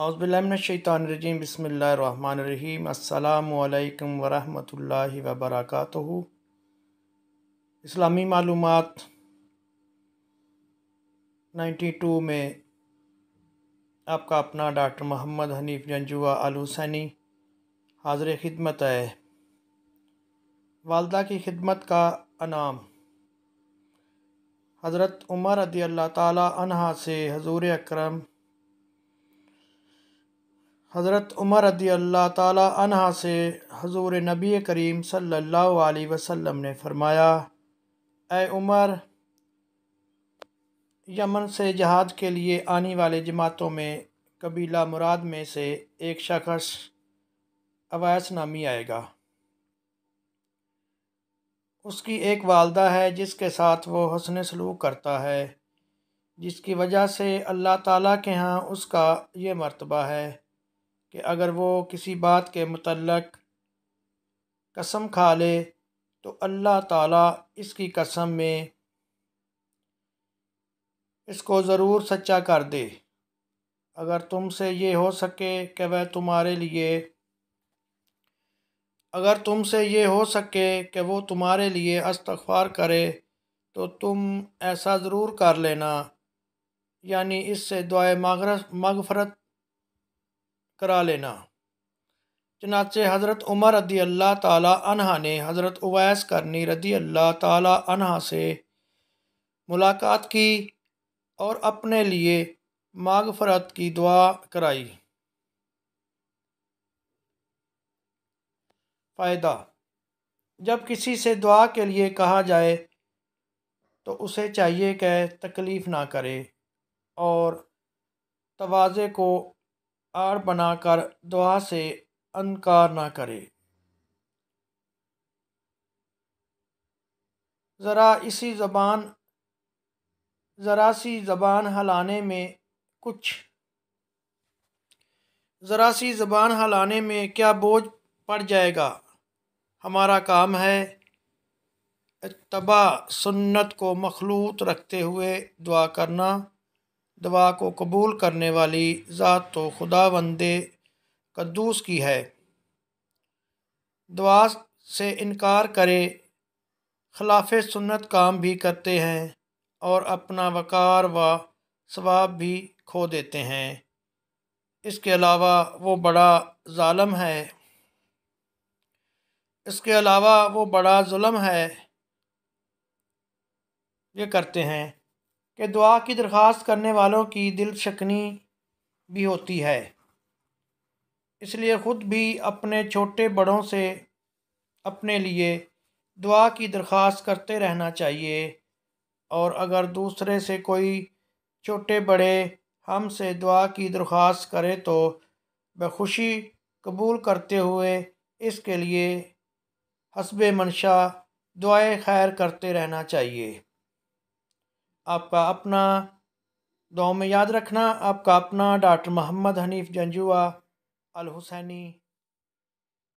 अज़बिल्लाशैतरजीम बसमीम अल्लाम वरहमल वबरक इस्लामी मालूम 92 में आपका अपना डॉक्टर मोहम्मद हनीफ जंजुआ आलूसैनी हाजिर खिदमत है वालदा की खिदमत का अनाम हज़रत उमर रदी अल्लाह ताली से हजूर अक्रम हज़रत उमर रदी अल्लाह तहा से हजूर नबी करीम सल्ला वसम ने फ़रमाया ए उमर यमन से जहाद के लिए आने वाले जमातों में कबीला मुराद में से एक शख्स अवैस नामी आएगा उसकी एक वालदा है जिसके साथ वो हसन सलूक करता है जिसकी वजह से अल्लाह ताला के यहाँ उसका ये मरतबा है कि अगर वो किसी बात के मतलब कसम खा ले तो अल्लाह ताला इसकी कसम में इसको ज़रूर सच्चा कर दे अगर तुमसे ये हो सके कि वह तुम्हारे लिए अगर तुमसे ये हो सके कि वो तुम्हारे लिए अस्तफार करे तो तुम ऐसा ज़रूर कर लेना यानी इससे दुआ मगफरत करा लेना चनाचे हज़रत उमर रदी अल्लाह अनहा ने हज़रत उवैस करनी रदी अल्लाह तहा से मुलाकात की और अपने लिए मागफरत की दुआ कराई फ़ायदा जब किसी से दुआ के लिए कहा जाए तो उसे चाहिए कि तकलीफ़ ना करे और तोज़े को आर बनाकर दुआ से अनकार ना करे ज़रा इसी ज़बान ज़रा सी ज़बान हलाने में कुछ ज़रा सी ज़बान हलाने में क्या बोझ पड़ जाएगा हमारा काम है तबा सुन्नत को मखलूत रखते हुए दुआ करना दवा को कबूल करने वाली ज़ात तो खुदा वंदे कद्दूस की है दवा से इनकार करे खिलाफ सुन्नत काम भी करते हैं और अपना वक़ार व स्वाब भी खो देते हैं इसके अलावा वो बड़ा ालम है इसके अलावा वो बड़ा जुलम है ये करते हैं कि दुआ की दरख्वास्त करने वालों की दिल शकनी भी होती है इसलिए ख़ुद भी अपने छोटे बड़ों से अपने लिए दुआ की दरख्वास्त करते रहना चाहिए और अगर दूसरे से कोई छोटे बड़े हम से दुआ की दरख्वास्त करे तो बखुशी कबूल करते हुए इसके लिए हसब मंशा दुआए खैर करते रहना चाहिए आपका अपना दो में याद रखना आपका अपना डॉक्टर मोहम्मद हनीफ जंजुआ अल हुसैनी